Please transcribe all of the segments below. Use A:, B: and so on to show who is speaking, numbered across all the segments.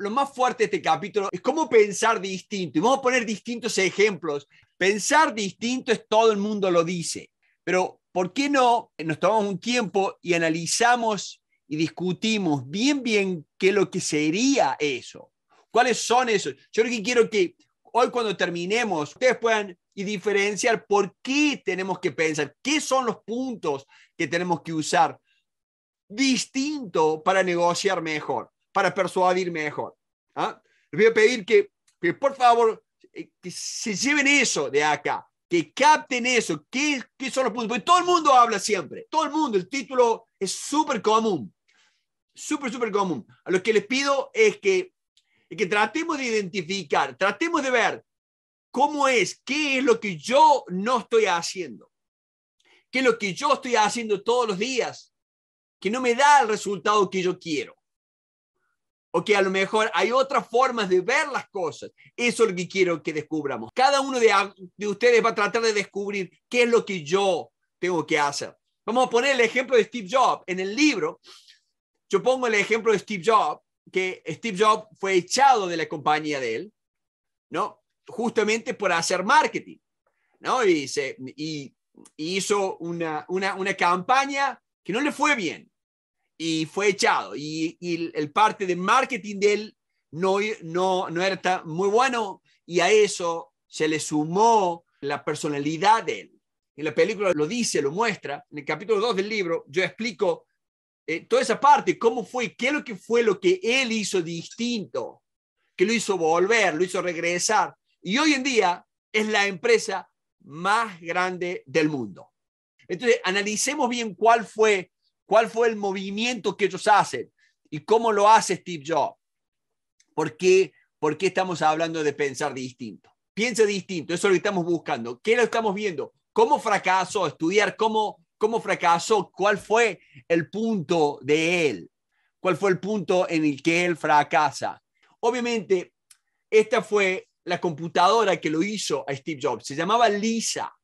A: lo más fuerte de este capítulo es cómo pensar distinto. Y vamos a poner distintos ejemplos. Pensar distinto es todo el mundo lo dice, pero ¿por qué no nos tomamos un tiempo y analizamos y discutimos bien, bien qué lo que sería eso? ¿Cuáles son esos? Yo lo que quiero que hoy cuando terminemos, ustedes puedan y diferenciar por qué tenemos que pensar, qué son los puntos que tenemos que usar distinto para negociar mejor para persuadir mejor. ¿ah? Les voy a pedir que, por favor, eh, que se lleven eso de acá, que capten eso, qué, son los puntos, porque todo el mundo habla siempre, todo el mundo, el título es súper común, súper, súper común. lo que les pido es que, que tratemos de identificar, tratemos de ver cómo es, qué es lo que yo no estoy haciendo, qué es lo que yo estoy haciendo todos los días, que no me da el resultado que yo quiero o que a lo mejor hay otras formas de ver las cosas. Eso es lo que quiero que descubramos. Cada uno de, ustedes va a tratar de descubrir qué es lo que yo tengo que hacer. Vamos a poner el ejemplo de Steve Jobs. En el libro, yo pongo el ejemplo de Steve Jobs, que Steve Jobs fue echado de la compañía de él, ¿no? Justamente por hacer marketing, ¿no? Y, hizo una, una, una campaña que no le fue bien y fue echado. Y, el parte de marketing de él no, no, no era muy bueno y a eso se le sumó la personalidad de él. En la película lo dice, lo muestra. En el capítulo 2 del libro yo explico eh, toda esa parte, cómo fue, qué es lo que fue lo que él hizo distinto, que lo hizo volver, lo hizo regresar. Y hoy en día es la empresa más grande del mundo. Entonces, analicemos bien cuál fue ¿Cuál fue el movimiento que ellos hacen? ¿Y cómo lo hace Steve Jobs? ¿Por qué, ¿Por qué estamos hablando de pensar distinto? Piensa distinto, eso es lo que estamos buscando. ¿Qué lo estamos viendo? ¿Cómo fracasó? Estudiar cómo, cómo fracasó, cuál fue el punto de él, cuál fue el punto en el que él fracasa. Obviamente, esta fue la computadora que lo hizo a Steve Jobs, se llamaba Lisa.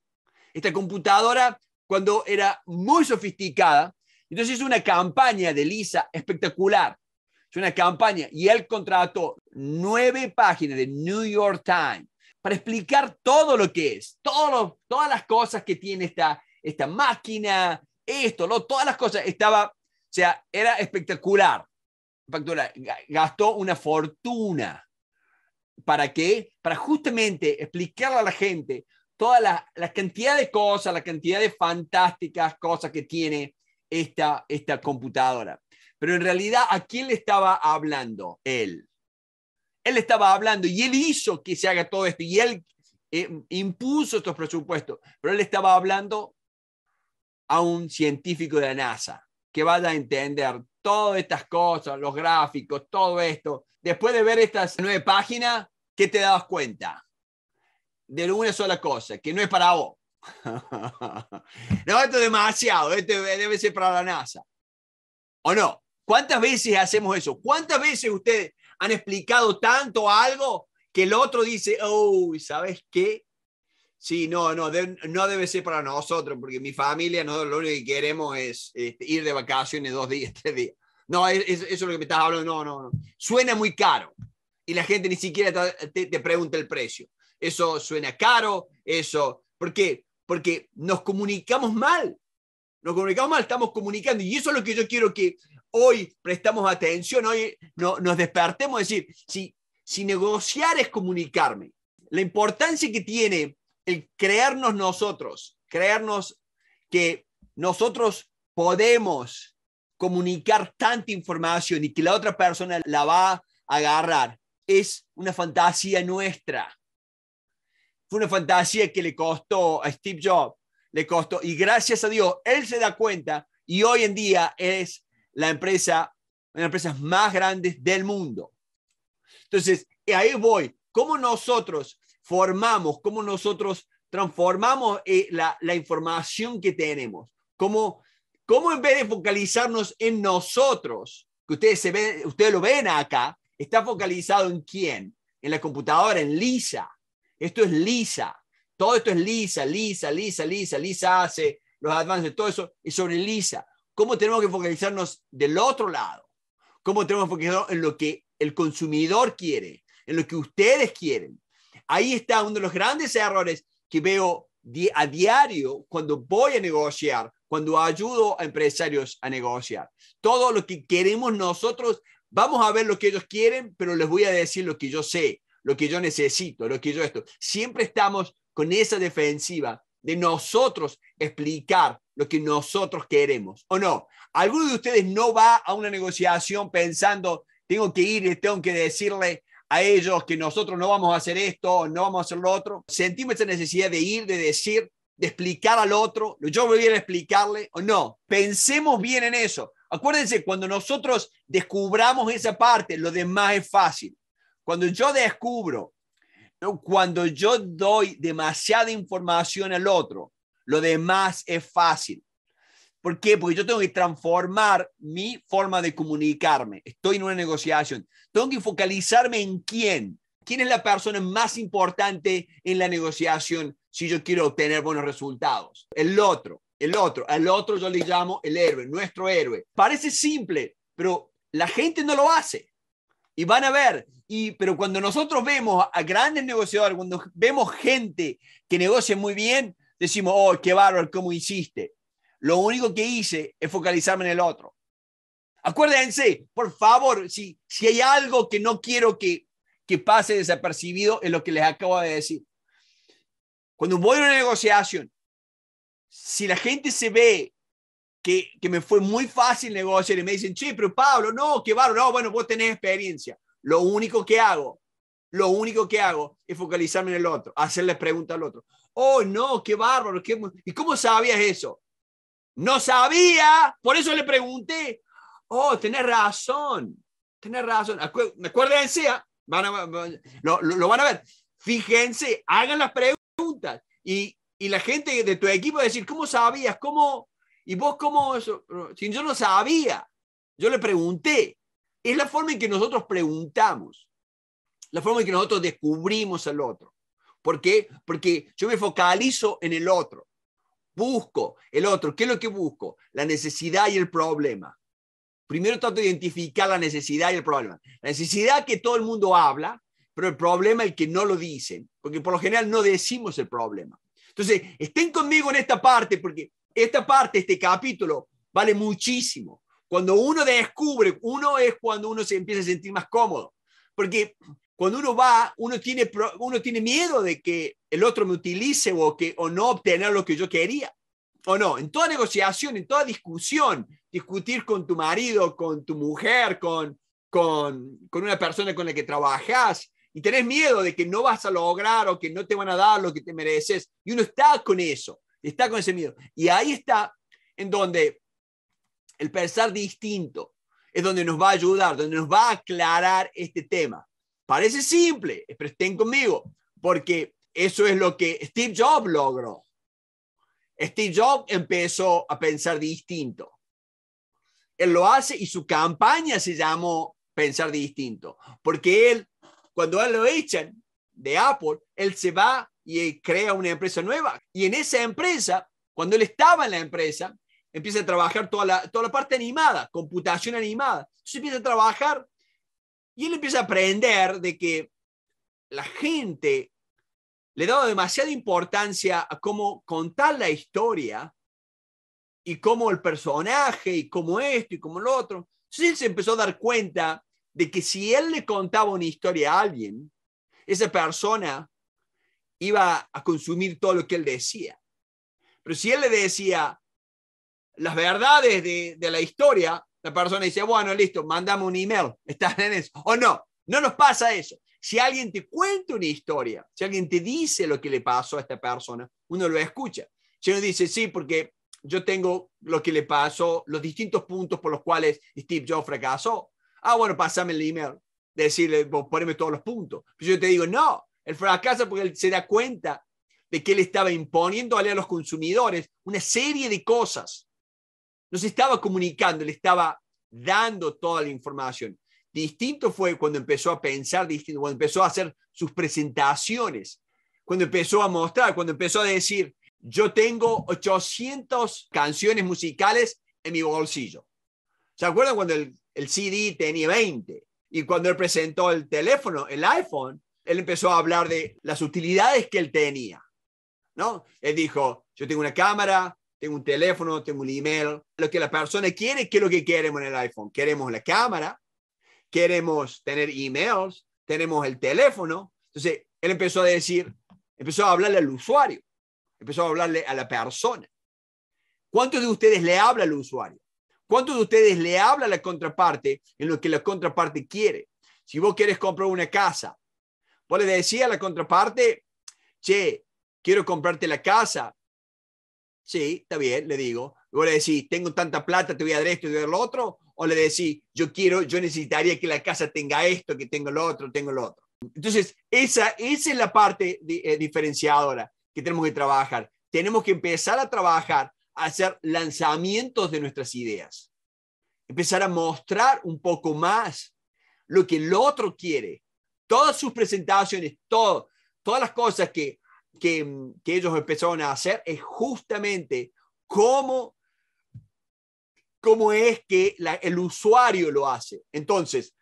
A: Esta computadora, cuando era muy sofisticada, entonces hizo una campaña de Lisa espectacular. Es una campaña y él contrató nueve páginas de New York Times para explicar todo lo que es, todas las cosas que tiene esta, esta máquina, esto, todas las cosas. Estaba, o sea, era espectacular. Gastó una fortuna. ¿Para qué? Para justamente explicarle a la gente toda la cantidad de cosas, la cantidad de fantásticas cosas que tiene esta, computadora. Pero en realidad, ¿a quién le estaba hablando él? Él estaba hablando y él hizo que se haga todo esto y él eh, impuso estos presupuestos, pero él estaba hablando a un científico de la NASA que vaya a entender todas estas cosas, los gráficos, todo esto. Después de ver estas nueve páginas, ¿qué te das cuenta? De una sola cosa, que no es para vos. no, esto es demasiado, esto debe ser para la NASA. ¿O no? ¿Cuántas veces hacemos eso? ¿Cuántas veces ustedes han explicado tanto algo que el otro dice, oh, ¿sabes qué? Sí, no, no, no debe ser para nosotros, porque mi familia, no, lo único que queremos es este, ir de vacaciones dos días, tres días. No, eso es lo que me estás hablando, no, no, no. Suena muy caro y la gente ni siquiera te, te pregunta el precio. Eso suena caro, eso, ¿por qué? porque nos comunicamos mal, nos comunicamos mal, estamos comunicando. Y eso es lo que yo quiero que hoy prestamos atención, hoy no, nos despertemos, es decir, si, si negociar es comunicarme, la importancia que tiene el creernos nosotros, creernos que nosotros podemos comunicar tanta información y que la otra persona la va a agarrar, es una fantasía nuestra fue una fantasía que le costó a Steve Jobs, le costó, y gracias a Dios, él se da cuenta y hoy en día es la empresa, una de las empresas más grandes del mundo. Entonces, ahí voy, cómo nosotros formamos, cómo nosotros transformamos eh, la, información que tenemos, cómo, cómo en vez de focalizarnos en nosotros, que ustedes, se ven, ustedes lo ven acá, está focalizado en quién, en la computadora, en Lisa esto es lisa. Todo esto es lisa, lisa, lisa, lisa, lisa hace los avances, todo eso y sobre lisa. ¿Cómo tenemos que focalizarnos del otro lado? ¿Cómo tenemos que focalizarnos en lo que el consumidor quiere, en lo que ustedes quieren? Ahí está uno de los grandes errores que veo a diario cuando voy a negociar, cuando ayudo a empresarios a negociar. Todo lo que queremos nosotros, vamos a ver lo que ellos quieren, pero les voy a decir lo que yo sé lo que yo necesito, lo que yo esto. Siempre estamos con esa defensiva de nosotros explicar lo que nosotros queremos, ¿o no? Alguno de ustedes no va a una negociación pensando, tengo que ir y tengo que decirle a ellos que nosotros no vamos a hacer esto, no vamos a hacer lo otro. Sentimos esa necesidad de ir, de decir, de explicar al otro, yo voy a explicarle o no. Pensemos bien en eso. Acuérdense, cuando nosotros descubramos esa parte, lo demás es fácil. Cuando yo descubro, cuando yo doy demasiada información al otro, lo demás es fácil. ¿Por qué? Porque yo tengo que transformar mi forma de comunicarme. Estoy en una negociación. Tengo que focalizarme en quién. ¿Quién es la persona más importante en la negociación si yo quiero obtener buenos resultados? El otro, el otro. Al otro yo le llamo el héroe, nuestro héroe. Parece simple, pero la gente no lo hace. Y van a ver pero cuando nosotros vemos a grandes negociadores, cuando vemos gente que negocia muy bien, decimos, oh, qué bárbaro, cómo hiciste. Lo único que hice es focalizarme en el otro. Acuérdense, por favor, si, si hay algo que no quiero que, que pase desapercibido, es lo que les acabo de decir. Cuando voy a una negociación, si la gente se ve que, que, me fue muy fácil negociar y me dicen, che, pero Pablo, no, qué bárbaro, no, bueno, vos tenés experiencia. Lo único que hago, lo único que hago es focalizarme en el otro, hacerle preguntas al otro. Oh, no, qué bárbaro. ¿Y cómo sabías eso? No sabía, por eso le pregunté. Oh, tenés razón, tenés razón. acuérdense, ah, lo, van a ver. Fíjense, hagan las preguntas. Y, la gente de tu equipo va a decir, ¿cómo sabías? ¿Cómo? ¿Y vos cómo? Eso? yo no sabía, yo le pregunté es la forma en que nosotros preguntamos, la forma en que nosotros descubrimos al otro. ¿Por qué? Porque yo me focalizo en el otro. Busco el otro. ¿Qué es lo que busco? La necesidad y el problema. Primero trato de identificar la necesidad y el problema. La necesidad que todo el mundo habla, pero el problema el que no lo dicen, porque por lo general no decimos el problema. Entonces, estén conmigo en esta parte, porque esta parte, este capítulo, vale muchísimo. Cuando uno descubre, uno es cuando uno se empieza a sentir más cómodo. Porque cuando uno va, uno tiene, uno tiene miedo de que el otro me utilice o, que, o no obtener lo que yo quería. O no, en toda negociación, en toda discusión, discutir con tu marido, con tu mujer, con, con, con una persona con la que trabajas, y tenés miedo de que no vas a lograr o que no te van a dar lo que te mereces, y uno está con eso, está con ese miedo. Y ahí está en donde el pensar distinto, es donde nos va a ayudar, donde nos va a aclarar este tema. Parece simple, pero estén conmigo, porque eso es lo que Steve Jobs logró. Steve Jobs empezó a pensar distinto. Él lo hace y su campaña se llamó Pensar Distinto, porque él, cuando él lo echan de Apple, él se va y crea una empresa nueva. Y en esa empresa, cuando él estaba en la empresa, empieza a trabajar toda la, toda la parte animada, computación animada. Entonces empieza a trabajar y él empieza a aprender de que la gente le daba demasiada importancia a cómo contar la historia y cómo el personaje y cómo esto y cómo lo otro. Entonces él se empezó a dar cuenta de que si él le contaba una historia a alguien, esa persona iba a consumir todo lo que él decía. Pero si él le decía, las verdades de, la historia, la persona dice, bueno, listo, mandame un email, estás en eso. O no, no nos pasa eso. Si alguien te cuenta una historia, si alguien te dice lo que le pasó a esta persona, uno lo escucha. Si uno dice, sí, porque yo tengo lo que le pasó, los distintos puntos por los cuales Steve Jobs fracasó. Ah, bueno, pásame el email, decirle, poneme todos los puntos. Pero yo te digo, no, él fracasa porque él se da cuenta de que él estaba imponiendo a los consumidores una serie de cosas nos estaba comunicando, le estaba dando toda la información. Distinto fue cuando empezó a pensar distinto, cuando empezó a hacer sus presentaciones, cuando empezó a mostrar, cuando empezó a decir, yo tengo 800 canciones musicales en mi bolsillo. ¿Se acuerdan cuando el, CD tenía 20? Y cuando él presentó el teléfono, el iPhone, él empezó a hablar de las utilidades que él tenía. ¿no? Él dijo, yo tengo una cámara, tengo un teléfono, tengo un email, lo que la persona quiere, ¿qué es lo que queremos en el iPhone? Queremos la cámara, queremos tener emails, tenemos el teléfono. Entonces, él empezó a decir, empezó a hablarle al usuario, empezó a hablarle a la persona. ¿Cuántos de ustedes le habla al usuario? ¿Cuántos de ustedes le habla a la contraparte en lo que la contraparte quiere? Si vos quieres comprar una casa, vos le decís a la contraparte, che, quiero comprarte la casa, sí, está bien, le digo. Luego le decís, tengo tanta plata, te voy a dar esto, te voy a dar lo otro. O le decís, yo quiero, yo necesitaría que la casa tenga esto, que tenga lo otro, tenga lo otro. Entonces, esa, es la parte eh, diferenciadora que tenemos que trabajar. Tenemos que empezar a trabajar, a hacer lanzamientos de nuestras ideas. Empezar a mostrar un poco más lo que el otro quiere. Todas sus presentaciones, todo, todas las cosas que que, ellos empezaron a hacer es justamente cómo, cómo es que el usuario lo hace. Entonces,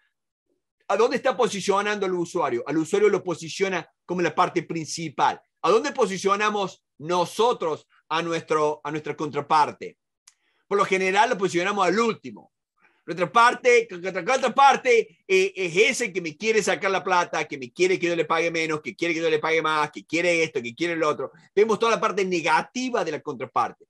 A: ¿a dónde está posicionando el usuario? Al usuario lo posiciona como la parte principal. ¿A dónde posicionamos nosotros a, nuestro, a nuestra contraparte? Por lo general lo posicionamos al último. La otra parte, eh, es ese que me quiere sacar la plata, que me quiere que yo le pague menos, que quiere que yo le pague más, que quiere esto, que quiere lo otro. Vemos toda la parte negativa de la contraparte.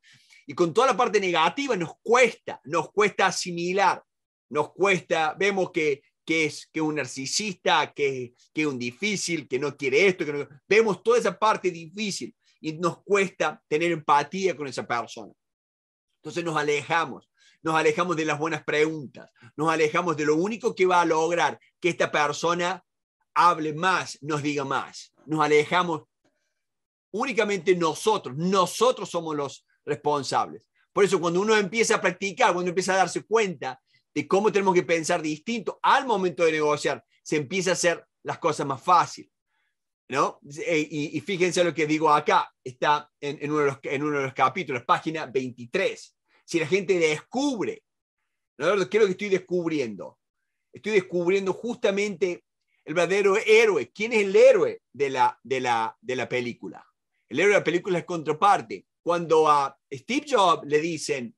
A: Y con toda la parte negativa nos cuesta, nos cuesta asimilar, nos cuesta, vemos que, que es que un narcisista, que, que un difícil, que no quiere esto, que vemos toda esa parte difícil y nos cuesta tener empatía con esa persona. Entonces nos alejamos, nos alejamos de las buenas preguntas, nos alejamos de lo único que va a lograr que esta persona hable más, nos diga más. Nos alejamos únicamente nosotros, nosotros somos los responsables. Por eso cuando uno empieza a practicar, cuando empieza a darse cuenta de cómo tenemos que pensar distinto al momento de negociar, se empieza a hacer las cosas más fácil, ¿No? Eh, y, fíjense lo que digo acá, está en uno de los capítulos, página 23 si la gente descubre. ¿no? es lo que estoy descubriendo? Estoy descubriendo justamente el verdadero héroe. ¿Quién es el héroe de la, de la, película? El héroe de la película es contraparte. Cuando a Steve Jobs le dicen,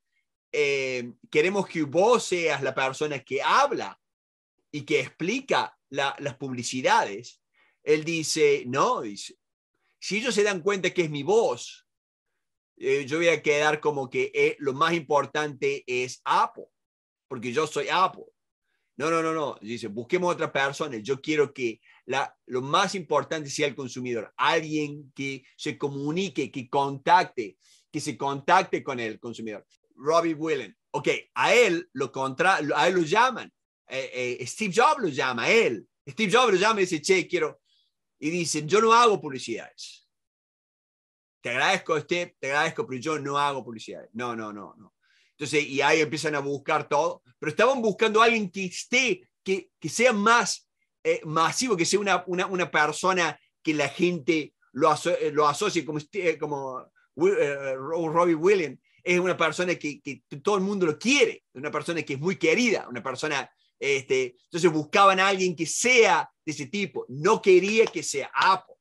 A: eh, queremos que vos seas la persona que habla y que explica las publicidades, él dice, no, dice, si ellos se dan cuenta que es mi voz, eh, yo voy a quedar como que eh, lo más importante es Apple, porque yo soy Apple. No, no, no, no. Dice, busquemos otra persona. Yo quiero que la, lo más importante sea el consumidor, alguien que se comunique, que contacte, que se contacte con el consumidor. Robbie Willen. Ok, a él lo, contra, a él lo llaman. Eh, Steve Jobs lo llama, él. Steve Jobs lo llama y dice, che, quiero. Y dice, yo no hago publicidades te agradezco, este te agradezco, pero yo no hago publicidad. No, no, no, no. Entonces, y ahí empiezan a buscar todo, pero estaban buscando a alguien que esté, que, que sea más eh, masivo, que sea una, una, una, persona que la gente lo, eh, lo asocie, como, eh, como Robbie Williams, es una persona que, que, todo el mundo lo quiere, una persona que es muy querida, una persona, este, entonces buscaban a alguien que sea de ese tipo, no quería que sea Apple.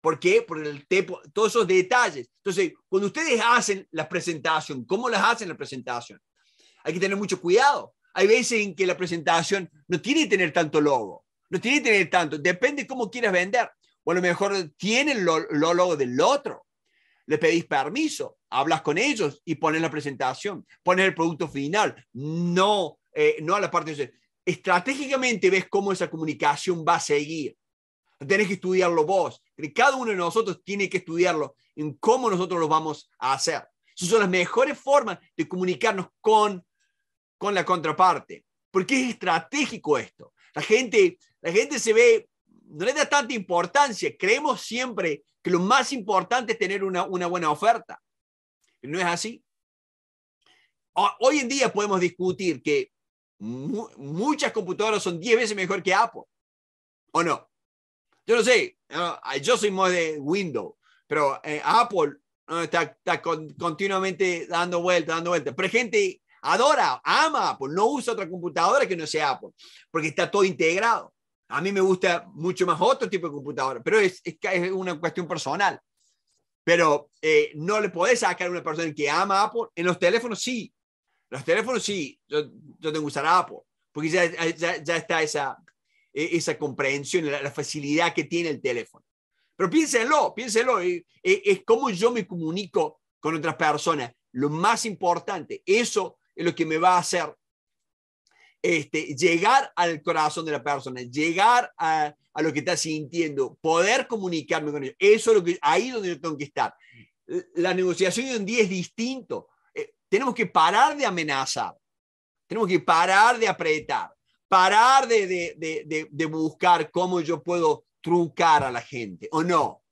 A: ¿Por qué? Por el tiempo, todos esos detalles. Entonces, cuando ustedes hacen la presentación, ¿cómo las hacen la presentación? Hay que tener mucho cuidado. Hay veces en que la presentación no tiene que tener tanto logo, no tiene que tener tanto, depende cómo quieras vender. O a lo mejor tienen los lo, logo del otro. Le pedís permiso, hablas con ellos y pones la presentación, pones el producto final, no, eh, no a la parte de... Estratégicamente ves cómo esa comunicación va a seguir. Tenés que estudiarlo vos, cada uno de nosotros tiene que estudiarlo en cómo nosotros lo vamos a hacer. Esas son las mejores formas de comunicarnos con, con la contraparte. Porque es estratégico esto. La gente, la gente se ve, no le da tanta importancia. Creemos siempre que lo más importante es tener una, una buena oferta. No es así. Ah, hoy en día podemos discutir que muchas computadoras son 10 veces mejor que Apple. ¿O no? Yo no sé, yo soy más de Windows, pero eh, Apple está, está continuamente dando vueltas, dando vueltas. Pero gente adora, ama Apple, no usa otra computadora que no sea Apple, porque está todo integrado. A mí me gusta mucho más otro tipo de computadora, pero es, es, una cuestión personal. Pero eh, no le podés sacar a una persona que ama Apple. En los teléfonos sí. Los teléfonos sí. Yo, yo tengo que usar Apple. Porque ya, ya, ya está esa, e-, esa comprensión, la, facilidad que tiene el teléfono. Pero piénsenlo, piénsenlo, e-, es, cómo yo me comunico con otras personas. Lo más importante, eso es lo que me va a hacer este, llegar al corazón de la persona, llegar a, lo que está sintiendo, poder comunicarme con ellos. Eso es lo que, ahí donde yo tengo que estar. La negociación de un día es distinto. Eh, tenemos que parar de amenazar, tenemos que parar de apretar, parar de, buscar cómo yo puedo trucar a la gente, ¿o no?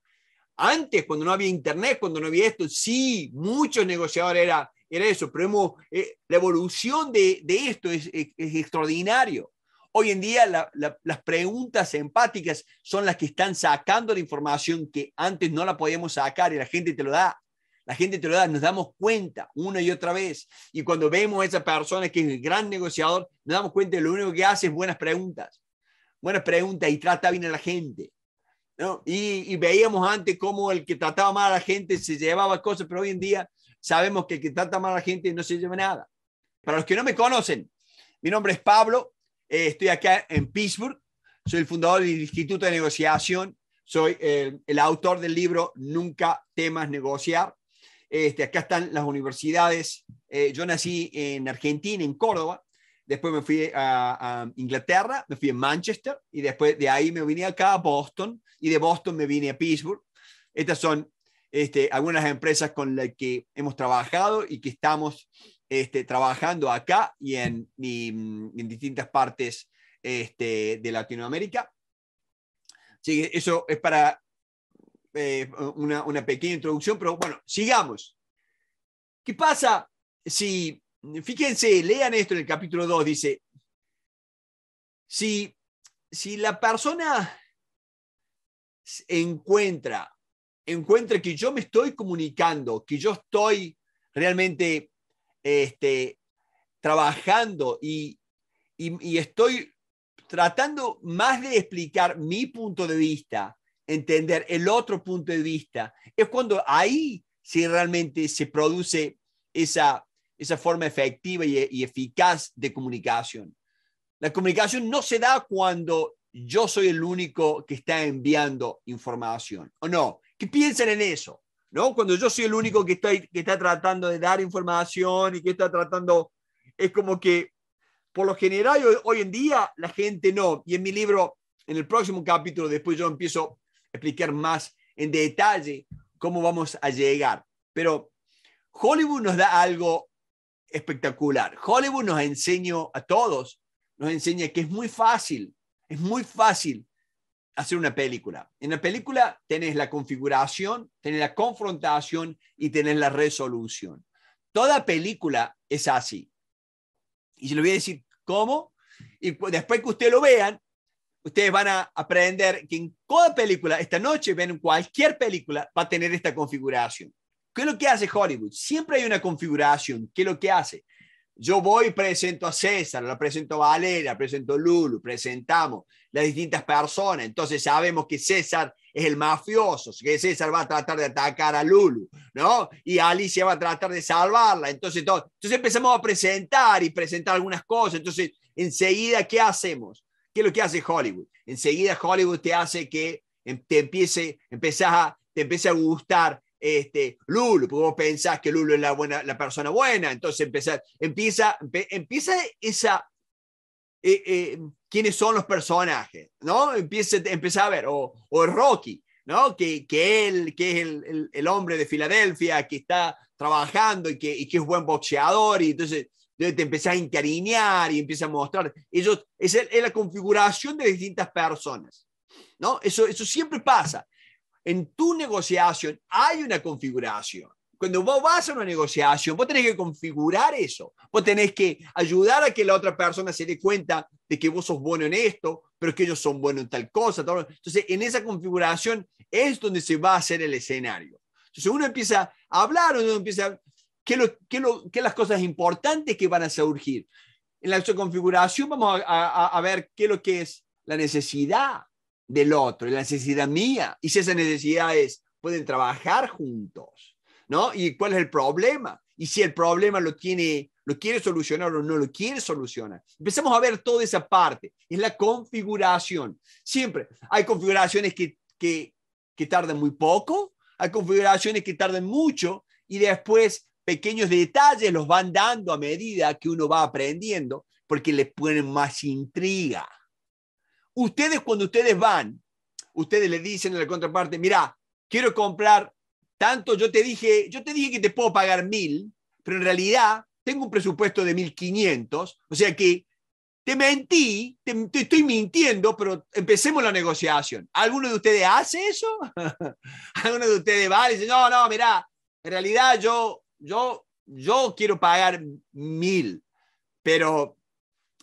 A: Antes, cuando no había internet, cuando no había esto, sí, muchos negociadores era, era eso, pero eh, la evolución de, esto es, es, extraordinario. Hoy en día las preguntas empáticas son las que están sacando la información que antes no la podíamos sacar y la gente te lo da la gente te lo da, nos damos cuenta una y otra vez. Y cuando vemos a esa persona que es el gran negociador, nos damos cuenta de lo único que hace es buenas preguntas. Buenas preguntas y trata bien a la gente. Y, veíamos antes cómo el que trataba mal a la gente se llevaba cosas, pero hoy en día sabemos que el que trata mal a la gente no se lleva nada. Para los que no me conocen, mi nombre es Pablo, eh, estoy acá en Pittsburgh, soy el fundador del Instituto de Negociación, soy el, el autor del libro Nunca temas negociar este, acá están las universidades. Eh, yo nací en Argentina, en Córdoba. Después me fui a, Inglaterra, me fui a Manchester y después de ahí me vine acá a Boston y de Boston me vine a Pittsburgh. Estas son este, algunas empresas con las que hemos trabajado y que estamos este, trabajando acá y en, mm, distintas partes de Latinoamérica. Sí, eso es para eh, una, pequeña introducción, pero bueno, sigamos. ¿Qué pasa si, fíjense, lean esto en el capítulo 2, dice, si, si la persona encuentra, encuentra que yo me estoy comunicando, que yo estoy realmente este, trabajando y, y estoy tratando más de explicar mi punto de vista, entender el otro punto de vista, es cuando ahí si realmente se produce esa, esa forma efectiva y, eficaz de comunicación. La comunicación no se da cuando yo soy el único que está enviando información, ¿o no? Que piensen en eso, ¿no? Cuando yo soy el único que, estoy, que está tratando de dar información y que está tratando, es como que por lo general hoy en día la gente no, y en mi libro, en el próximo capítulo, después yo empiezo explicar más en detalle cómo vamos a llegar. Pero Hollywood nos da algo espectacular. Hollywood nos enseña a todos, nos enseña que es muy fácil, es muy fácil hacer una película. En la película tenés la configuración, tenés la confrontación y tenés la resolución. Toda película es así. Y se lo voy a decir cómo. Y después que usted lo vean, ustedes van a aprender que en cada película, esta noche ven cualquier película, va a tener esta configuración. ¿Qué es lo que hace Hollywood? Siempre hay una configuración. ¿Qué es lo que hace? Yo voy y presento a César, la presento a Valeria, presento a Lulu, presentamos las distintas personas. Entonces sabemos que César es el mafioso, que César va a tratar de atacar a Lulu, ¿no? Y Alicia va a tratar de salvarla. Entonces, entonces empezamos a presentar y presentar algunas cosas. Entonces, enseguida, ¿qué hacemos? ¿Qué es lo que hace Hollywood? Enseguida Hollywood te hace que em, te empiece, empezás a, te empieza a gustar este, Lulu, porque vos pensás que Lulu es la, buena, la persona buena, entonces empieza, empieza esa, eh, eh, quiénes son los personajes, ¿no? Empieza, empieza a ver, o, o Rocky, ¿no? Que, que él, que es el, el, el, hombre de Filadelfia, que está trabajando y que, y que es buen boxeador, y entonces donde te empezás a encariñar y empiezas a mostrar. Ellos, es, la configuración de distintas personas. ¿no? Eso, eso siempre pasa. En tu negociación hay una configuración. Cuando vos vas a una negociación, vos tenés que configurar eso. Vos tenés que ayudar a que la otra persona se dé cuenta de que vos sos bueno en esto, pero que ellos son buenos en tal cosa. Entonces, en esa configuración es donde se va a hacer el escenario. Entonces, uno empieza a hablar, uno empieza a ¿Qué, lo, qué, lo, qué las cosas importantes que van a surgir? En la configuración vamos a, a, ver qué es lo que es la necesidad del otro, la necesidad mía, y si esa necesidad es, pueden trabajar juntos, ¿no? ¿Y cuál es el problema? Y si el problema lo tiene, lo quiere solucionar o no lo quiere solucionar. Empezamos a ver toda esa parte, es la configuración. Siempre hay configuraciones que, que, que tardan muy poco, hay configuraciones que tardan mucho y después pequeños detalles los van dando a medida que uno va aprendiendo, porque les ponen más intriga. Ustedes cuando ustedes van, ustedes le dicen a la contraparte, mira, quiero comprar tanto, yo te dije, yo te dije que te puedo pagar mil, pero en realidad tengo un presupuesto de 1500, o sea que te mentí, te, te, estoy mintiendo, pero empecemos la negociación. ¿Alguno de ustedes hace eso? ¿Alguno de ustedes va y dice, no, no, mira, en realidad yo yo, yo quiero pagar mil, pero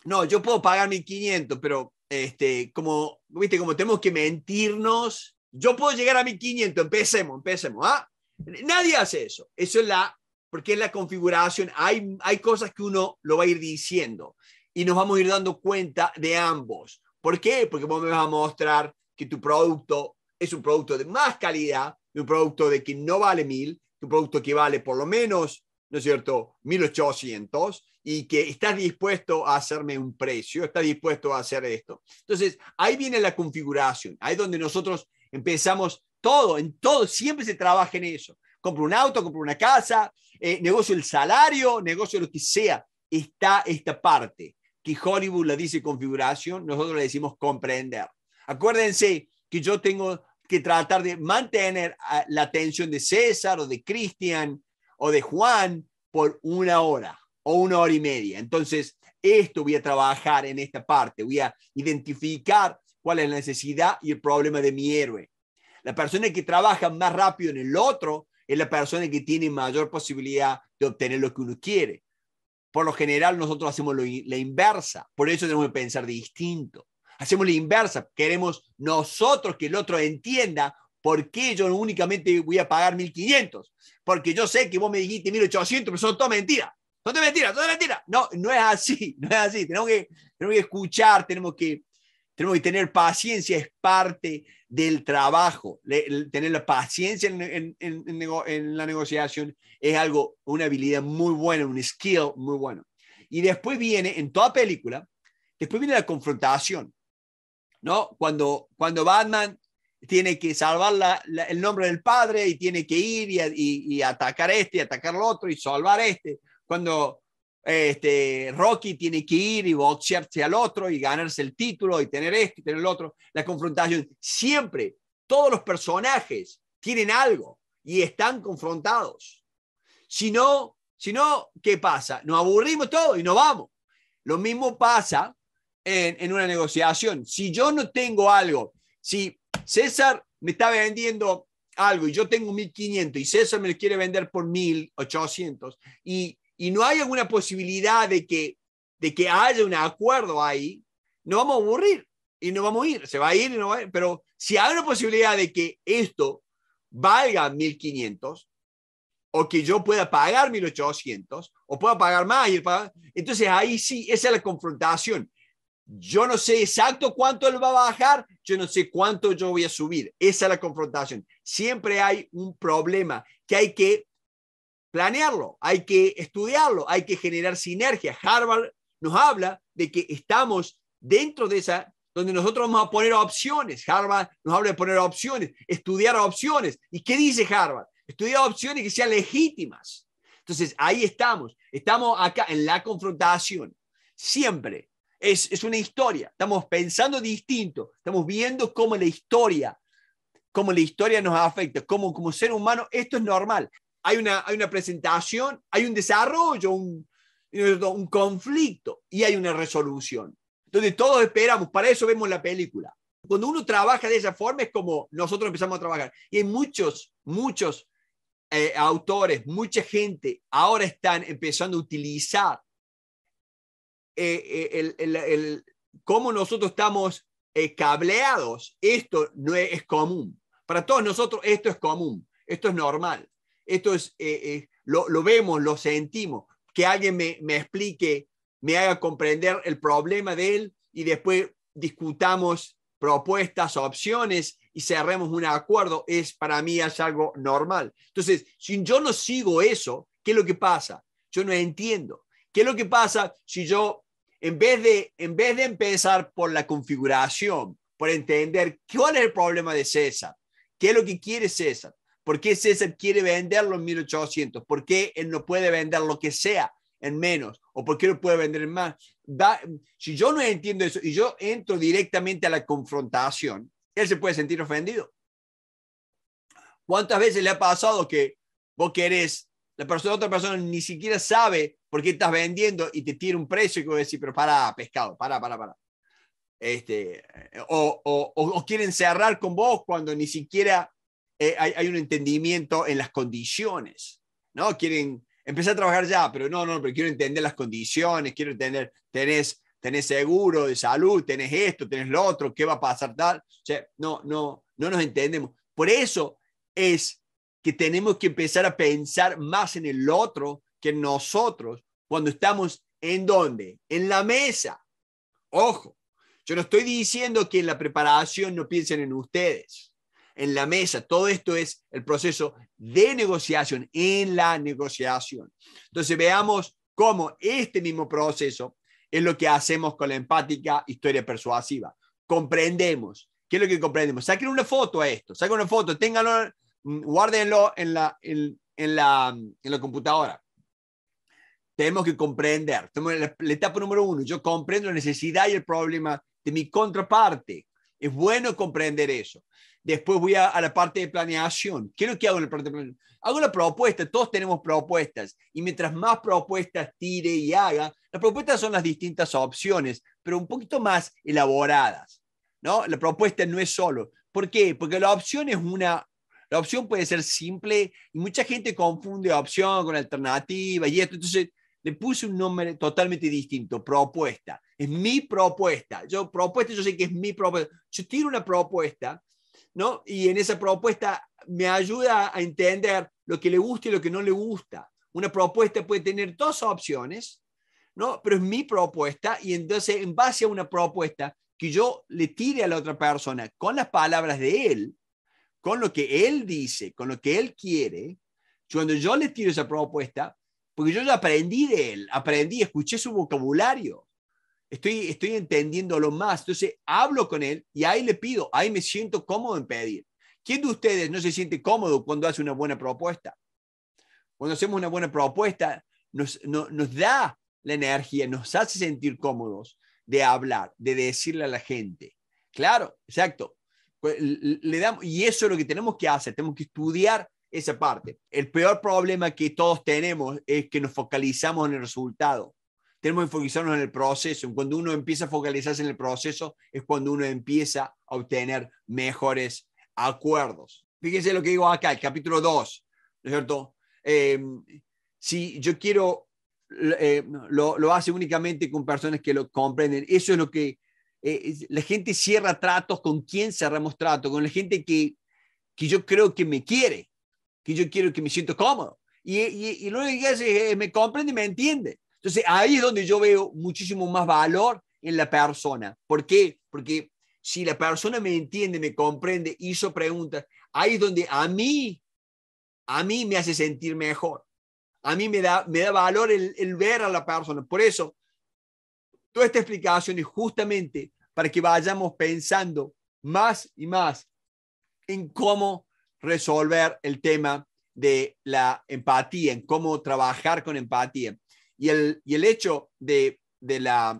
A: no, yo puedo pagar mil quinientos, pero este, como, viste, como tenemos que mentirnos, yo puedo llegar a mil quinientos, empecemos, empecemos, ¿ah? Nadie hace eso, eso es la, porque es la configuración, hay, hay cosas que uno lo va a ir diciendo y nos vamos a ir dando cuenta de ambos. ¿Por qué? Porque vos me vas a mostrar que tu producto es un producto de más calidad, un producto de que no vale mil un producto que vale por lo menos, ¿no es cierto?, 1800 y que estás dispuesto a hacerme un precio, estás dispuesto a hacer esto. Entonces, ahí viene la configuración, ahí donde nosotros empezamos todo, en todo, siempre se trabaja en eso. Compro un auto, compro una casa, eh, negocio el salario, negocio lo que sea. Está esta parte que Hollywood la dice configuración, nosotros le decimos comprender. Acuérdense que yo tengo que tratar de mantener ah, la atención de César o de Cristian o de Juan por una hora o una hora y media. Entonces, esto voy a trabajar en esta parte, voy a identificar cuál es la necesidad y el problema de mi héroe. La persona que trabaja más rápido en el otro es la persona que tiene mayor posibilidad de obtener lo que uno quiere. Por lo general, nosotros hacemos lo, la inversa, por eso tenemos que pensar de distinto hacemos la inversa, queremos nosotros que el otro entienda por qué yo únicamente voy a pagar 1500, porque yo sé que vos me dijiste 1800, pero son toda mentira, Son mentira, toda mentira. No, no es así, no es así. Tenemos que, tenemos que escuchar, tenemos que, tenemos que tener paciencia, es parte del trabajo. tener la paciencia en, en, en, en, la negociación es algo, una habilidad muy buena, un skill muy bueno. Y después viene, en toda película, después viene la confrontación. ¿no? Cuando, cuando Batman tiene que salvar el nombre del padre y tiene que ir y, y, atacar este y atacar al otro y salvar este. Cuando este, Rocky tiene que ir y boxearse al otro y ganarse el título y tener este, y tener el otro. La confrontación. Siempre todos los personajes tienen algo y están confrontados. Si no, si no ¿qué pasa? Nos aburrimos todos y no vamos. Lo mismo pasa en, una negociación. Si yo no tengo algo, si César me está vendiendo algo y yo tengo 1500 y César me lo quiere vender por 1800 y, y no hay alguna posibilidad de que, de que haya un acuerdo ahí, no vamos a aburrir y no vamos a ir, se va a ir y no va a ir, pero si hay una posibilidad de que esto valga 1500 o que yo pueda pagar 1800 o pueda pagar más, entonces ahí sí, esa es la confrontación. Yo no sé exacto cuánto él va a bajar, yo no sé cuánto yo voy a subir. Esa es la confrontación. Siempre hay un problema que hay que planearlo, hay que estudiarlo, hay que generar sinergia. Harvard nos habla de que estamos dentro de esa, donde nosotros vamos a poner opciones. Harvard nos habla de poner opciones, estudiar opciones. ¿Y qué dice Harvard? Estudiar opciones que sean legítimas. Entonces, ahí estamos. Estamos acá en la confrontación. Siempre es, una historia, estamos pensando distinto, estamos viendo cómo la historia, cómo la historia nos afecta, cómo como ser humano esto es normal. Hay una, hay una presentación, hay un desarrollo, un, un conflicto y hay una resolución. Entonces todos esperamos, para eso vemos la película. Cuando uno trabaja de esa forma es como nosotros empezamos a trabajar. Y hay muchos, muchos eh, autores, mucha gente ahora están empezando a utilizar eh, eh, el, el, cómo nosotros estamos eh, cableados, esto no es, común. Para todos nosotros esto es común, esto es normal, esto es, lo, lo, vemos, lo sentimos. Que alguien me, me explique, me haga comprender el problema de él y después discutamos propuestas, opciones y cerremos un acuerdo, es para mí es algo normal. Entonces, si yo no sigo eso, ¿qué es lo que pasa? Yo no entiendo. ¿Qué es lo que pasa si yo en vez de, en vez de empezar por la configuración, por entender cuál es el problema de César, qué es lo que quiere César, por qué César quiere venderlo en 1800, por qué él no puede vender lo que sea en menos o por qué no puede vender en más. si yo no entiendo eso y yo entro directamente a la confrontación, él se puede sentir ofendido. ¿Cuántas veces le ha pasado que vos querés la otra persona ni siquiera sabe por qué estás vendiendo y te tira un precio y decir, pero para, pescado, para, para, para. Este, o, o, quieren cerrar con vos cuando ni siquiera eh, hay, hay, un entendimiento en las condiciones, ¿no? Quieren empezar a trabajar ya, pero no, no, pero quiero entender las condiciones, quiero entender, tenés, tenés seguro de salud, tenés esto, tenés lo otro, qué va a pasar tal. no, no, no nos entendemos. Por eso es que tenemos que empezar a pensar más en el otro que en nosotros cuando estamos en dónde? En la mesa. Ojo, yo no estoy diciendo que en la preparación no piensen en ustedes. En la mesa, todo esto es el proceso de negociación, en la negociación. Entonces veamos cómo este mismo proceso es lo que hacemos con la empática historia persuasiva. Comprendemos. ¿Qué es lo que comprendemos? Saquen una foto a esto, saquen una foto, ténganlo Mm, guárdenlo en la, en, la, computadora. Tenemos que comprender. la, etapa número uno, yo comprendo la necesidad y el problema de mi contraparte. Es bueno comprender eso. Después voy a, la parte de planeación. ¿Qué es lo que hago en la parte de planeación? Hago la propuesta, todos tenemos propuestas. Y mientras más propuestas tire y haga, las propuestas son las distintas opciones, pero un poquito más elaboradas. ¿no? La propuesta no es solo. ¿Por qué? Porque la opción es una la opción puede ser simple y mucha gente confunde opción con alternativa y esto. Entonces, le puse un nombre totalmente distinto, propuesta. Es mi propuesta. Yo propuesta, yo sé que es mi propuesta. Yo tiro una propuesta, ¿no? Y en esa propuesta me ayuda a entender lo que le gusta y lo que no le gusta. Una propuesta puede tener dos opciones, ¿no? Pero es mi propuesta y entonces en base a una propuesta que yo le tire a la otra persona con las palabras de él, con lo que él dice, con lo que él quiere, cuando yo le tiro esa propuesta, porque yo ya aprendí de él, aprendí, escuché su vocabulario, estoy, estoy lo más, entonces hablo con él y ahí le pido, ahí me siento cómodo en pedir. ¿Quién de ustedes no se siente cómodo cuando hace una buena propuesta? Cuando hacemos una buena propuesta, nos da la energía, nos hace sentir cómodos de hablar, de decirle a la gente. Claro, exacto. Pues, le damos, y eso es lo que tenemos que hacer, tenemos que estudiar esa parte. El peor problema que todos tenemos es que nos focalizamos en el resultado. Tenemos que focalizarnos en el proceso. Cuando uno empieza a focalizarse en el proceso es cuando uno empieza a obtener mejores acuerdos. Fíjense lo que digo acá, el capítulo 2, es cierto? Em, si yo quiero, eh, lo, lo hace únicamente con personas que lo comprenden. Eso es lo que eh, la gente cierra tratos, ¿con quién cerramos tratos? Con la gente que, que yo creo que me quiere, que yo quiero que me siento cómodo. Y, y, y lo que hace es, me comprende y me entiende. Entonces ahí es donde yo veo muchísimo más valor en la persona. ¿Por qué? Porque si la persona me entiende, me comprende, hizo preguntas, ahí es donde a mí, a mí me hace sentir mejor. A mí me da, me da valor el, el ver a la persona. Por eso, toda esta explicación es justamente para que vayamos pensando más y más en cómo resolver el tema de la empatía, en cómo trabajar con empatía. Y el, el hecho de, la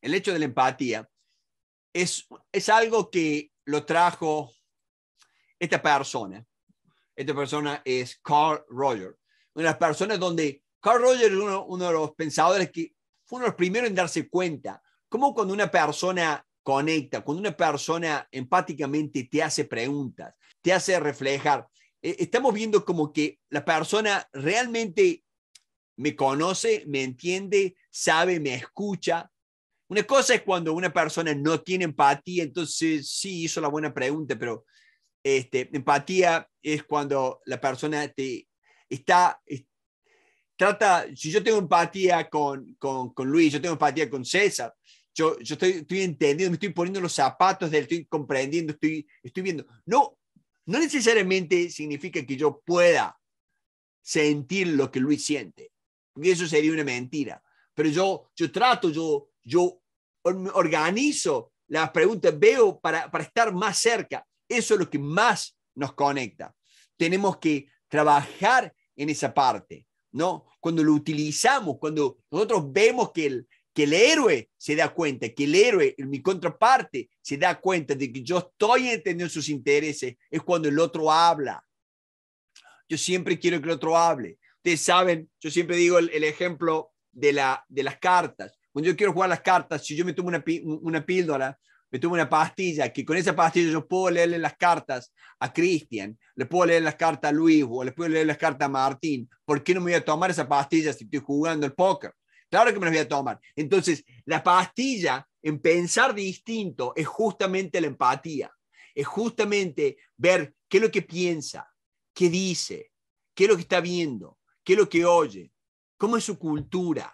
A: el hecho de la empatía es, es algo que lo trajo esta persona. Esta persona es Carl Rogers. Una de las personas donde Carl Rogers uno, uno de los pensadores que fue uno de los primeros en darse cuenta ¿Cómo cuando una persona conecta, cuando una persona empáticamente te hace preguntas, te hace reflejar? E, estamos viendo como que la persona realmente me conoce, me entiende, sabe, me escucha. Una cosa es cuando una persona no tiene empatía, entonces sí hizo la buena pregunta, pero este, empatía es cuando la persona te está, trata, si yo tengo empatía con, con Luis, yo tengo empatía con César, yo, yo estoy, estoy, entendiendo, me estoy poniendo los zapatos de estoy comprendiendo, estoy, estoy viendo. No, no necesariamente significa que yo pueda sentir lo que Luis siente, eso sería una mentira. Pero yo, yo trato, yo, yo organizo las preguntas, veo para, para estar más cerca. Eso es lo que más nos conecta. Tenemos que trabajar en esa parte, ¿no? Cuando lo utilizamos, cuando nosotros vemos que el, que el héroe se da cuenta, que el héroe, mi contraparte, se da cuenta de que yo estoy entendiendo sus intereses, es cuando el otro habla. Yo siempre quiero que el otro hable. Ustedes saben, yo siempre digo el, ejemplo de, la, de las cartas. Cuando yo quiero jugar las cartas, si yo me tomo una, píldora, me tomo una pastilla, que con esa pastilla yo puedo leerle las cartas a Cristian, le puedo leer las cartas a Luis o le puedo leer las cartas a Martín. ¿Por qué no me voy a tomar esa pastilla si estoy jugando el póker? Claro que me las voy a tomar. Entonces, la pastilla en pensar distinto es justamente la empatía, es justamente ver qué es lo que piensa, qué dice, qué es lo que está viendo, qué es lo que oye, cómo es su cultura.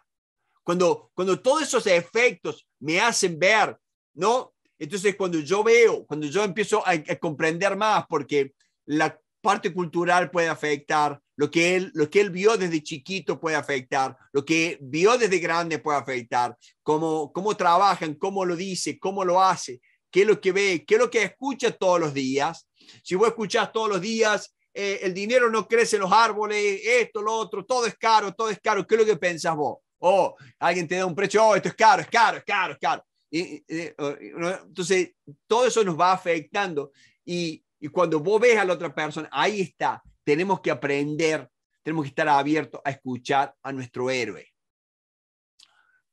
A: Cuando, cuando todos esos efectos me hacen ver, ¿no? Entonces, cuando yo veo, cuando yo empiezo a, a comprender más, porque la parte cultural puede afectar, lo que, él, lo que él vio desde chiquito puede afectar, lo que vio desde grande puede afectar, cómo, cómo trabajan, cómo lo dice, cómo lo hace, qué es lo que ve, qué es lo que escucha todos los días. Si vos escuchás todos los días, eh, el dinero no crece en los árboles, esto, lo otro, todo es caro, todo es caro, ¿qué es lo que pensás vos? Oh, alguien te da un precio, oh, esto es caro, es caro, es caro, es caro. Oh, entonces, todo eso nos va afectando. Y, y cuando vos ves a la otra persona, ahí está, tenemos que aprender, tenemos que estar abiertos a escuchar a nuestro héroe.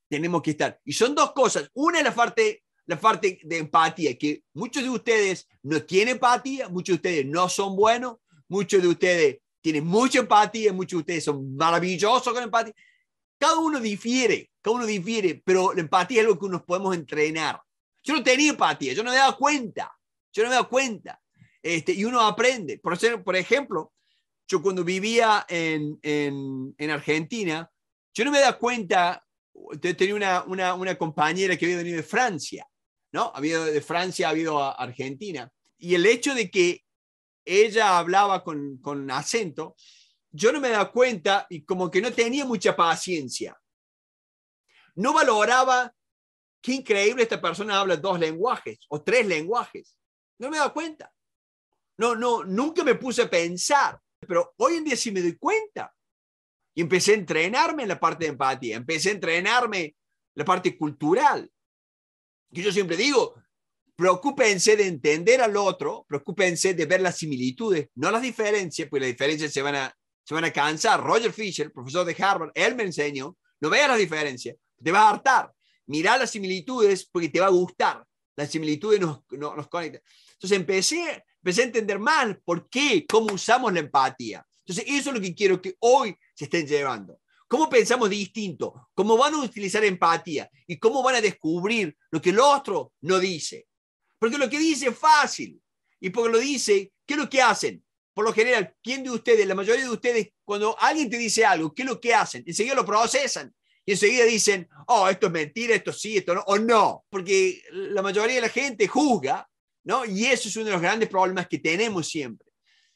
A: Tenemos que estar. Y son dos cosas. Una es la parte, la parte de empatía, que muchos de ustedes no tienen empatía, muchos de ustedes no son buenos, muchos de ustedes tienen mucha empatía, muchos de ustedes son maravillosos con empatía. Cada uno difiere, cada uno difiere, pero la empatía es algo que nos podemos entrenar. Yo no tenía empatía, yo no me daba cuenta, yo no me daba cuenta. Este, y uno aprende. Por, por ejemplo, yo cuando vivía en, en, Argentina, yo no me da cuenta, tenía una, una, una, compañera que había venido de Francia, ¿no? Había de Francia, había habido a Argentina. Y el hecho de que ella hablaba con, con acento, yo no me da cuenta y como que no tenía mucha paciencia. No valoraba qué increíble esta persona habla dos lenguajes o tres lenguajes. No me da cuenta. No, no, nunca me puse a pensar pero hoy en día sí me doy cuenta. Y empecé a entrenarme en la parte de empatía, empecé a entrenarme en la parte cultural. Que yo siempre digo, preocúpense de entender al otro, preocúpense de ver las similitudes, no las diferencias, porque las diferencias se van a, se van a cansar. Roger Fisher, profesor de Harvard, él me enseñó, no veas las diferencias, te vas a hartar. Mira las similitudes porque te va a gustar. Las similitudes nos, nos conectan. Entonces empecé empecé a entender más por qué, cómo usamos la empatía. Entonces, eso es lo que quiero que hoy se estén llevando. ¿Cómo pensamos distinto? ¿Cómo van a utilizar empatía? ¿Y cómo van a descubrir lo que el otro no dice? Porque lo que dice es fácil. Y porque lo dice, ¿qué es lo que hacen? Por lo general, ¿quién de ustedes, la mayoría de ustedes, cuando alguien te dice algo, ¿qué es lo que hacen? Enseguida lo procesan. Y enseguida dicen, oh, esto es mentira, esto sí, esto no, o no. Porque la mayoría de la gente juzga ¿no? Y eso es uno de los grandes problemas que tenemos siempre.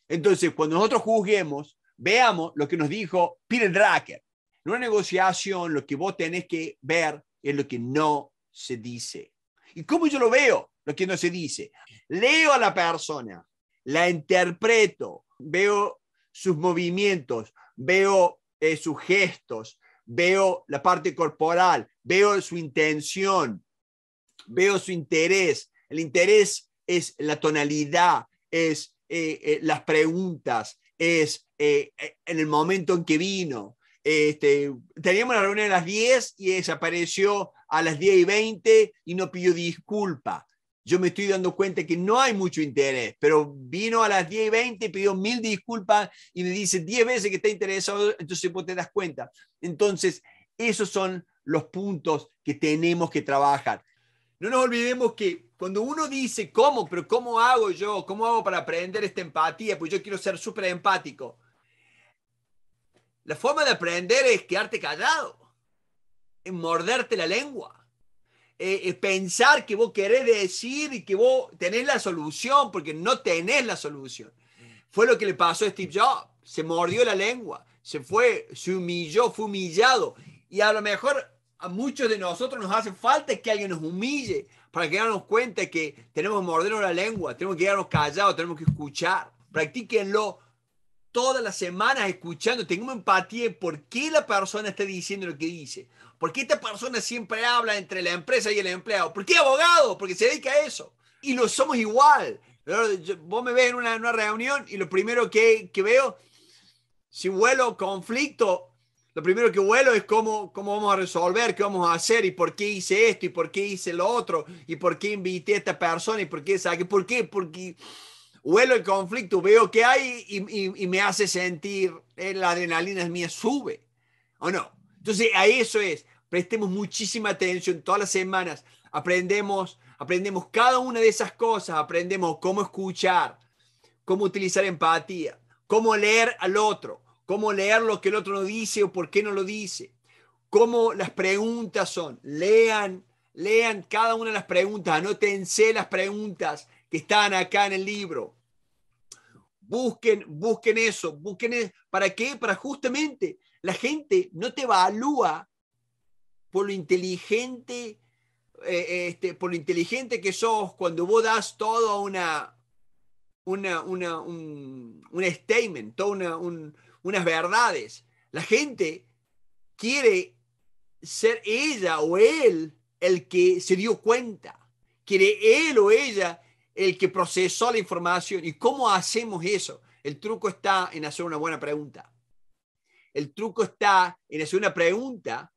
A: Entonces, cuando nosotros juzguemos, veamos lo que nos dijo Peter Drucker. En una negociación, lo que vos tenés que ver es lo que no se dice. ¿Y cómo yo lo veo? Lo que no se dice. Leo a la persona, la interpreto, veo sus movimientos, veo eh, sus gestos, veo la parte corporal, veo su intención, veo su interés. El interés es la tonalidad, es eh, eh, las preguntas, es eh, en el momento en que vino. Este, teníamos la reunión a las 10 y desapareció a las 10 y 20 y no pidió disculpa. Yo me estoy dando cuenta que no hay mucho interés, pero vino a las 10 y 20, pidió mil disculpas y me dice 10 veces que está interesado, entonces vos te das cuenta. Entonces, esos son los puntos que tenemos que trabajar. No nos olvidemos que cuando uno dice, ¿cómo? Pero ¿cómo hago yo? ¿Cómo hago para aprender esta empatía? Pues yo quiero ser súper empático. La forma de aprender es quedarte callado, es morderte la lengua, eh, es pensar que vos querés decir y que vos tenés la solución, porque no tenés la solución. Fue lo que le pasó a Steve Jobs. Se mordió la lengua, se fue, se humilló, fue humillado. Y a lo mejor a muchos de nosotros nos hace falta que alguien nos humille, para que darnos cuenta que tenemos que mordernos la lengua, tenemos que quedarnos callados, tenemos que escuchar. Practíquenlo todas las semanas escuchando, tengamos empatía en por qué la persona está diciendo lo que dice. ¿Por qué esta persona siempre habla entre la empresa y el empleado? ¿Por qué abogado? Porque se dedica a eso. Y lo somos igual. vos me ves en una, reunión y lo primero que, que veo, si vuelo conflicto, lo primero que vuelo es cómo, cómo vamos a resolver, qué vamos a hacer y por qué hice esto y por qué hice lo otro y por qué invité a esta persona y por qué saqué, por qué, porque vuelo el conflicto, veo que hay y, me hace sentir, eh, la adrenalina mía sube, ¿o no? Entonces a eso es, prestemos muchísima atención todas las semanas, aprendemos, aprendemos cada una de esas cosas, aprendemos cómo escuchar, cómo utilizar empatía, cómo leer al otro, cómo leer lo que el otro no dice o por qué no lo dice, cómo las preguntas son. Lean, lean cada una de las preguntas, anótense las preguntas que están acá en el libro. Busquen, busquen eso, busquen ¿Para qué? Para justamente la gente no te evalúa por lo inteligente, eh, este, por lo inteligente que sos cuando vos das todo una, una, una, un, un statement, todo una, un, unas verdades. La gente quiere ser ella o él el que se dio cuenta. Quiere él o ella el que procesó la información. ¿Y cómo hacemos eso? El truco está en hacer una buena pregunta. El truco está en hacer una pregunta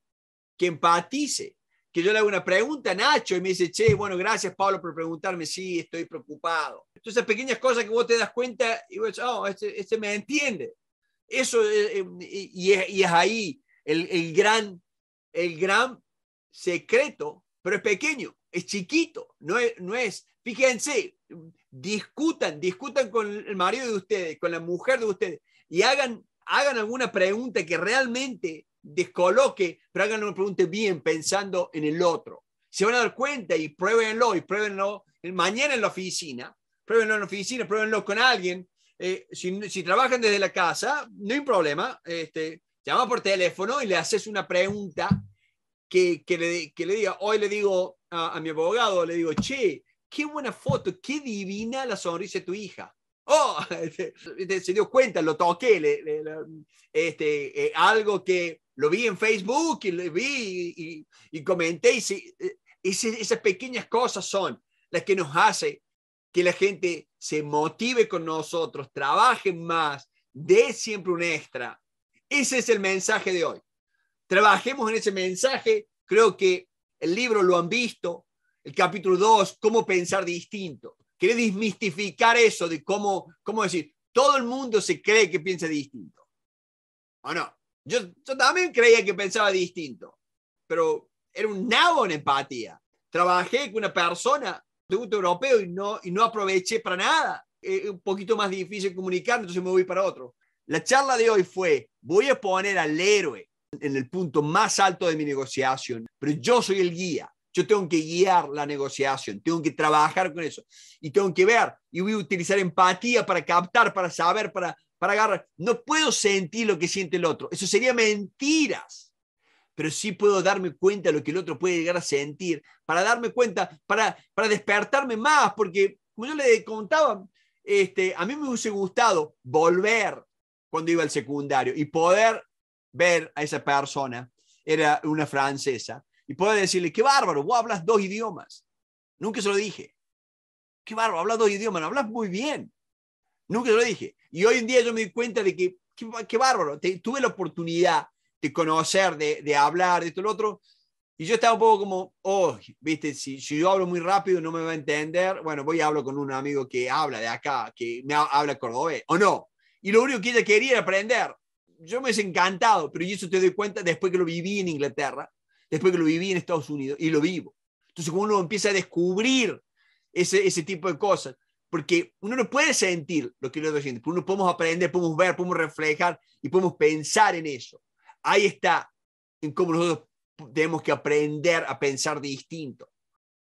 A: que empatice. Que yo le hago una pregunta a Nacho y me dice, che, bueno, gracias Pablo por preguntarme, sí, estoy preocupado. Entonces, pequeñas cosas que vos te das cuenta y vos, oh, este, este me entiende. Eso, eh, eh, y, es, y, ahí el, gran, el gran secreto, pero es pequeño, es chiquito, no es, no es, fíjense, discutan, discutan con el marido de ustedes, con la mujer de ustedes, y hagan, hagan alguna pregunta que realmente descoloque, pero hagan una pregunta bien pensando en el otro. Se van a dar cuenta y pruébenlo, y pruébenlo mañana en la oficina, pruébenlo en la oficina, pruébenlo con alguien eh, si, trabajan desde la casa, no hay problema. Este, llama por teléfono y le haces una pregunta que, le, que diga, hoy le digo a, mi abogado, le digo, che, qué buena foto, qué divina la sonrisa de tu hija. Oh, este, este, se dio cuenta, lo toqué, este, eh, algo que lo vi en Facebook y lo vi y, comenté. Y eh, esas pequeñas cosas son las que nos hacen que la gente se motive con nosotros, trabaje más, dé siempre un extra. Ese es el mensaje de hoy. Trabajemos en ese mensaje. Creo que el libro lo han visto, el capítulo 2, cómo pensar distinto. Quiero desmistificar eso de cómo, cómo decir, todo el mundo se cree que piensa distinto. ¿O no? Yo, yo también creía que pensaba distinto, pero era un nabo en empatía. Trabajé con una persona tributo europeo y no, y no aproveché para nada. Es un poquito más difícil comunicar, entonces me voy para otro. La charla de hoy fue, voy a poner al héroe en el punto más alto de mi negociación, pero yo soy el guía. Yo tengo que guiar la negociación, tengo que trabajar con eso y tengo que ver y voy a utilizar empatía para captar, para saber, para, para agarrar. No puedo sentir lo que siente el otro. Eso sería mentiras pero sí puedo darme cuenta de lo que el otro puede llegar a sentir, para darme cuenta, para, para despertarme más, porque como yo le contaba, este, a mí me hubiese gustado volver cuando iba al secundario y poder ver a esa persona, era una francesa, y poder decirle, qué bárbaro, vos hablas dos idiomas. Nunca se lo dije. Qué bárbaro, hablas dos idiomas, no hablas muy bien. Nunca se lo dije. Y hoy en día yo me di cuenta de que, qué, bárbaro, tuve la oportunidad de conocer, de, de hablar, de esto, lo otro. Y yo estaba un poco como, oh, viste, si, si, yo hablo muy rápido no me va a entender. Bueno, voy y hablo con un amigo que habla de acá, que me habla cordobés, o no. Y lo único que ella quería era aprender. Yo me he encantado, pero yo eso te doy cuenta después que lo viví en Inglaterra, después que lo viví en Estados Unidos, y lo vivo. Entonces, como uno empieza a descubrir ese, ese tipo de cosas, porque uno no puede sentir lo que lo otro siente, uno podemos aprender, podemos ver, podemos reflejar y podemos pensar en eso ahí está en cómo nosotros tenemos que aprender a pensar distinto.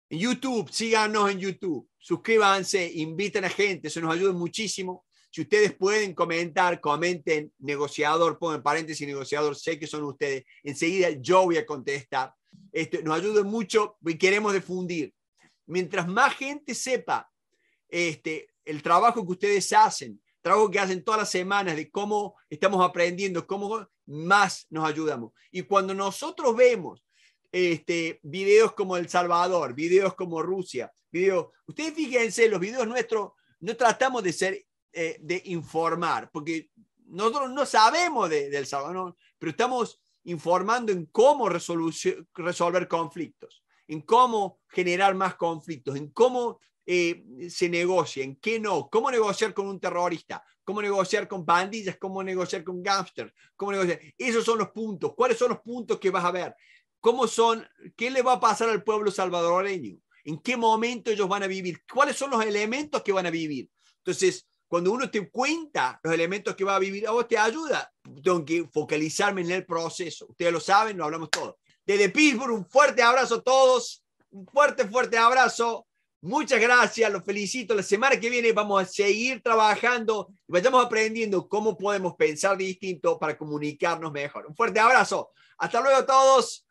A: En YouTube, síganos en YouTube, suscríbanse, invitan a gente, eso nos ayuda muchísimo. Si ustedes pueden comentar, comenten, negociador, en paréntesis, negociador, sé que son ustedes. Enseguida yo voy a contestar. Esto nos ayuda mucho y queremos difundir. Mientras más gente sepa este, el trabajo que ustedes hacen, trabajo que hacen todas las semanas de cómo estamos aprendiendo, cómo más nos ayudamos. Y cuando nosotros vemos este, videos como El Salvador, videos como Rusia, videos, ustedes fíjense, los videos nuestros no tratamos de ser, eh, de informar, porque nosotros no sabemos del de, El Salvador, pero estamos informando en cómo resolver conflictos, en cómo generar más conflictos, en cómo eh, se negocien, qué no, cómo negociar con un terrorista, cómo negociar con bandillas, cómo negociar con gangsters, cómo negociar. Esos son los puntos. ¿Cuáles son los puntos que vas a ver? ¿Cómo son? ¿Qué le va a pasar al pueblo salvadoreño? ¿En qué momento ellos van a vivir? ¿Cuáles son los elementos que van a vivir? Entonces, cuando uno te cuenta los elementos que va a vivir, a vos te ayuda. Tengo que focalizarme en el proceso. Ustedes lo saben, lo hablamos todo. Desde Pittsburgh, un fuerte abrazo a todos. Un fuerte, fuerte abrazo. Muchas gracias, los felicito. La semana que viene vamos a seguir trabajando y vayamos aprendiendo cómo podemos pensar distinto para comunicarnos mejor. Un fuerte abrazo. Hasta luego a todos.